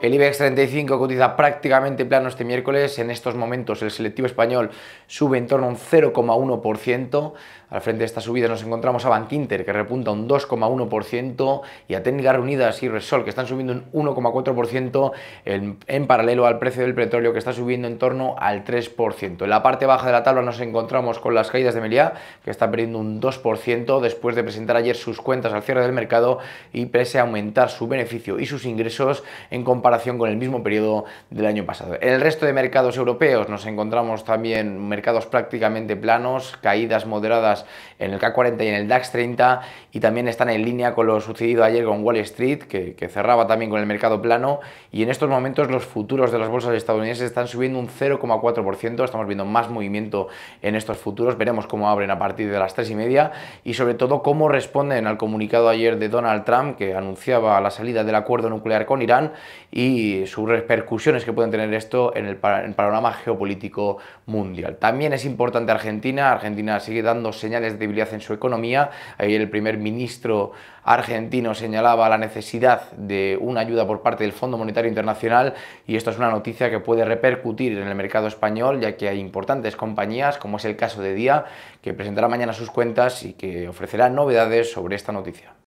El IBEX 35 cotiza prácticamente plano este miércoles. En estos momentos el selectivo español sube en torno a un 0,1%. Al frente de esta subida nos encontramos a Bankinter, que repunta un 2,1%, y a Técnicas Reunidas y Resol, que están subiendo un 1,4% en, paralelo al precio del petróleo, que está subiendo en torno al 3%. En la parte baja de la tabla nos encontramos con las caídas de Meliá, que está perdiendo un 2% después de presentar ayer sus cuentas al cierre del mercado y pese a aumentar su beneficio y sus ingresos en comparación con el mismo periodo del año pasado. En el resto de mercados europeos nos encontramos también mercados prácticamente planos, caídas moderadas en el K40 y en el DAX 30 y también están en línea con lo sucedido ayer con Wall Street, que, que cerraba también con el mercado plano y en estos momentos los futuros de las bolsas estadounidenses están subiendo un 0,4%, estamos viendo más movimiento en estos futuros, veremos cómo abren a partir de las 3 y media y sobre todo cómo responden al comunicado ayer de Donald Trump que anunciaba la salida del acuerdo nuclear con Irán y sus repercusiones que pueden tener esto en el, panorama geopolítico mundial. También es importante Argentina, Argentina sigue dándose señales de debilidad en su economía. ahí el primer ministro argentino señalaba la necesidad de una ayuda por parte del Fondo Monetario Internacional y esto es una noticia que puede repercutir en el mercado español ya que hay importantes compañías como es el caso de Día que presentará mañana sus cuentas y que ofrecerá novedades sobre esta noticia.